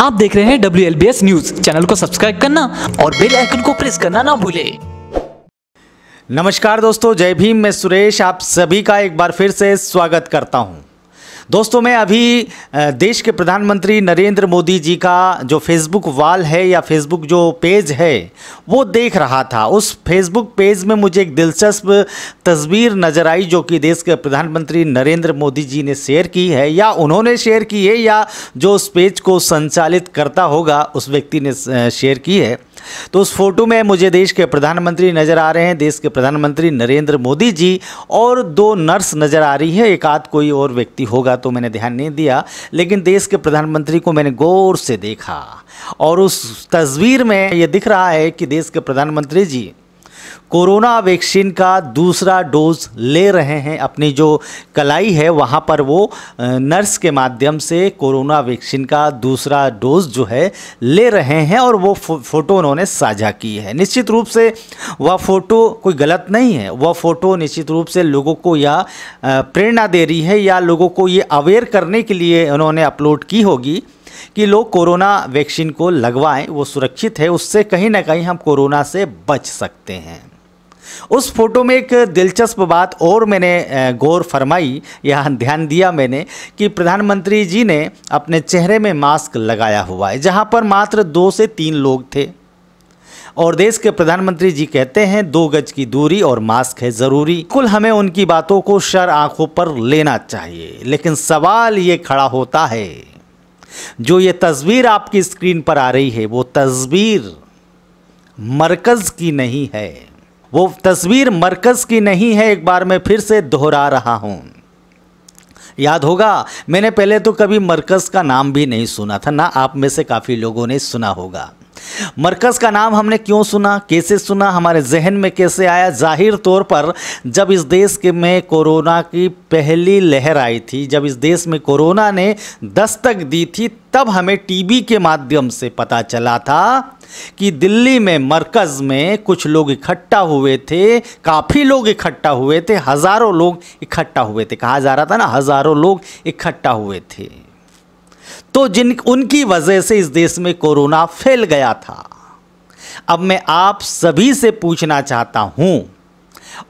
आप देख रहे हैं W L B S news channel को सब्सक्राइब करना और बेल आइकन को प्रेस करना ना भूले नमस्कार दोस्तों जय भीम मैं सुरेश आप सभी का एक बार फिर से स्वागत करता हूं दोस्तों मैं अभी देश के प्रधानमंत्री नरेंद्र मोदी जी का जो फेसबुक वाल है या फेसबुक जो पेज है वो देख रहा था उस फेसबुक पेज में मुझे एक दिलचस्प तस्वीर नज़र आई जो कि देश के प्रधानमंत्री नरेंद्र मोदी जी ने शेयर की है या उन्होंने शेयर की है या जो उस पेज को संचालित करता होगा उस व्यक्ति ने शेयर की है तो उस फोटो में मुझे देश के प्रधानमंत्री नज़र आ रहे हैं देश के प्रधानमंत्री नरेंद्र मोदी जी और दो नर्स नज़र आ रही है एक आध कोई और व्यक्ति होगा तो मैंने ध्यान नहीं दिया लेकिन देश के प्रधानमंत्री को मैंने गौर से देखा और उस तस्वीर में ये दिख रहा है कि देश के प्रधानमंत्री जी कोरोना वैक्सीन का दूसरा डोज ले रहे हैं अपनी जो कलाई है वहाँ पर वो नर्स के माध्यम से कोरोना वैक्सीन का दूसरा डोज जो है ले रहे हैं और वो फ़ोटो उन्होंने साझा की है निश्चित रूप से वह फ़ोटो कोई गलत नहीं है वह फ़ोटो निश्चित रूप से लोगों को या प्रेरणा दे रही है या लोगों को ये अवेयर करने के लिए उन्होंने अपलोड की होगी कि लोग कोरोना वैक्सीन को लगवाएं वो सुरक्षित है उससे कहीं ना कहीं हम कोरोना से बच सकते हैं उस फोटो में एक दिलचस्प बात और मैंने गौर फरमाई या ध्यान दिया मैंने कि प्रधानमंत्री जी ने अपने चेहरे में मास्क लगाया हुआ है जहाँ पर मात्र दो से तीन लोग थे और देश के प्रधानमंत्री जी कहते हैं दो गज की दूरी और मास्क है ज़रूरी कुल हमें उनकी बातों को शर आंखों पर लेना चाहिए लेकिन सवाल ये खड़ा होता है जो ये तस्वीर आपकी स्क्रीन पर आ रही है वो तस्वीर मरकज़ की नहीं है वो तस्वीर मरकज़ की नहीं है एक बार मैं फिर से दोहरा रहा हूँ याद होगा मैंने पहले तो कभी मरकज़ का नाम भी नहीं सुना था ना आप में से काफ़ी लोगों ने सुना होगा मरकज़ का नाम हमने क्यों सुना कैसे सुना हमारे जहन में कैसे आया जाहिर तौर पर जब इस देश के में कोरोना की पहली लहर आई थी जब इस देश में कोरोना ने दस्तक दी थी तब हमें टीवी के माध्यम से पता चला था कि दिल्ली में मरकज़ में कुछ लोग इकट्ठा हुए थे काफ़ी लोग इकट्ठा हुए थे हज़ारों लोग इकट्ठा हुए थे कहा जा रहा था ना हज़ारों लोग इकट्ठा हुए थे तो जिन उनकी वजह से इस देश में कोरोना फैल गया था अब मैं आप सभी से पूछना चाहता हूं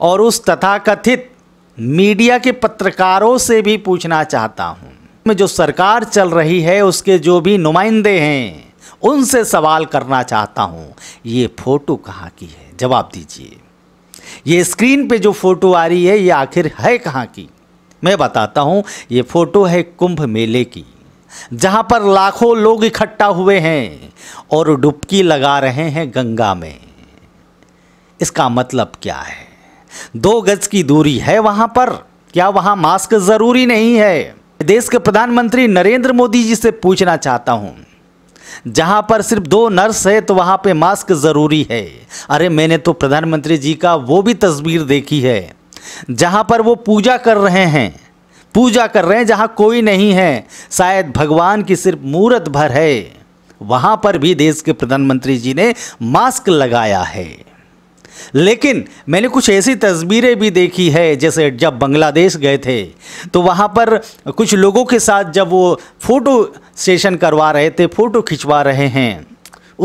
और उस तथाकथित मीडिया के पत्रकारों से भी पूछना चाहता हूं में जो सरकार चल रही है उसके जो भी नुमाइंदे हैं उनसे सवाल करना चाहता हूं ये फ़ोटो कहाँ की है जवाब दीजिए ये स्क्रीन पे जो फ़ोटो आ रही है ये आखिर है कहाँ की मैं बताता हूं ये फ़ोटो है कुंभ मेले की जहां पर लाखों लोग इकट्ठा हुए हैं और डुबकी लगा रहे हैं गंगा में इसका मतलब क्या है दो गज की दूरी है वहां पर क्या वहां मास्क ज़रूरी नहीं है देश के प्रधानमंत्री नरेंद्र मोदी जी से पूछना चाहता हूं जहां पर सिर्फ दो नर्स है तो वहां पे मास्क ज़रूरी है अरे मैंने तो प्रधानमंत्री जी का वो भी तस्वीर देखी है जहां पर वो पूजा कर रहे हैं पूजा कर रहे हैं जहां कोई नहीं है शायद भगवान की सिर्फ मूर्त भर है वहां पर भी देश के प्रधानमंत्री जी ने मास्क लगाया है लेकिन मैंने कुछ ऐसी तस्वीरें भी देखी है जैसे जब बांग्लादेश गए थे तो वहाँ पर कुछ लोगों के साथ जब वो फ़ोटो सेशन करवा रहे थे फ़ोटो खिंचवा रहे हैं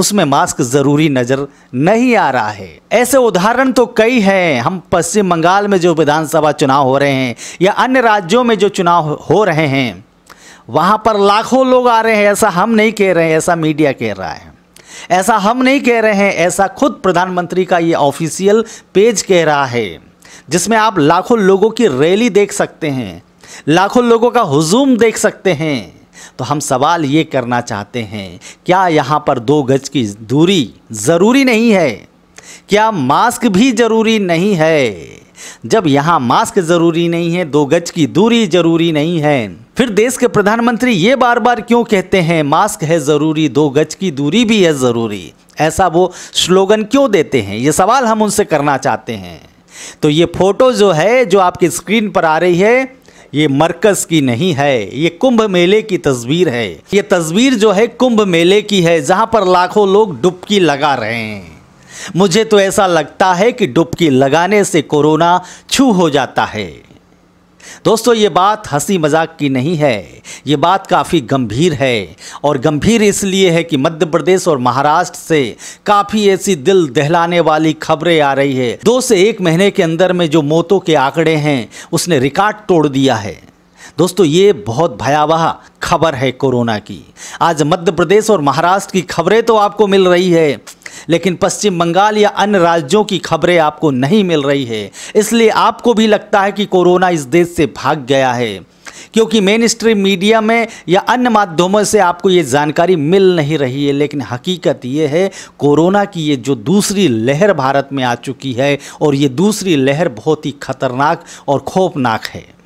उसमें मास्क ज़रूरी नज़र नहीं आ रहा है ऐसे उदाहरण तो कई हैं हम पश्चिम बंगाल में जो विधानसभा चुनाव हो रहे हैं या अन्य राज्यों में जो चुनाव हो रहे हैं वहाँ पर लाखों लोग आ रहे हैं ऐसा हम नहीं कह रहे हैं ऐसा मीडिया कह रहा है ऐसा हम नहीं कह रहे हैं ऐसा खुद प्रधानमंत्री का ये ऑफिशियल पेज कह रहा है जिसमें आप लाखों लोगों की रैली देख सकते हैं लाखों लोगों का हुजूम देख सकते हैं तो हम सवाल ये करना चाहते हैं क्या यहाँ पर दो गज की दूरी ज़रूरी नहीं है क्या मास्क भी ज़रूरी नहीं है जब यहाँ मास्क जरूरी नहीं है दो गज की दूरी जरूरी नहीं है फिर देश के प्रधानमंत्री ये बार बार क्यों कहते हैं मास्क है ज़रूरी दो गज की दूरी भी है ज़रूरी ऐसा वो स्लोगन क्यों देते हैं ये सवाल हम उनसे करना चाहते हैं तो ये फोटो जो है जो आपकी स्क्रीन पर आ रही है ये मरकज़ की नहीं है ये कुंभ मेले की तस्वीर है ये तस्वीर जो है कुंभ मेले की है जहाँ पर लाखों लोग डुबकी लगा रहे हैं मुझे तो ऐसा लगता है कि डुबकी लगाने से कोरोना छू हो जाता है दोस्तों ये बात हंसी मजाक की नहीं है ये बात काफ़ी गंभीर है और गंभीर इसलिए है कि मध्य प्रदेश और महाराष्ट्र से काफ़ी ऐसी दिल दहलाने वाली खबरें आ रही है दो से एक महीने के अंदर में जो मौतों के आंकड़े हैं उसने रिकॉर्ड तोड़ दिया है दोस्तों ये बहुत भयावह खबर है कोरोना की आज मध्य प्रदेश और महाराष्ट्र की खबरें तो आपको मिल रही है लेकिन पश्चिम बंगाल या अन्य राज्यों की खबरें आपको नहीं मिल रही है इसलिए आपको भी लगता है कि कोरोना इस देश से भाग गया है क्योंकि मेन स्ट्रीम मीडिया में या अन्य माध्यमों से आपको ये जानकारी मिल नहीं रही है लेकिन हकीकत ये है कोरोना की ये जो दूसरी लहर भारत में आ चुकी है और ये दूसरी लहर बहुत ही खतरनाक और खौफनाक है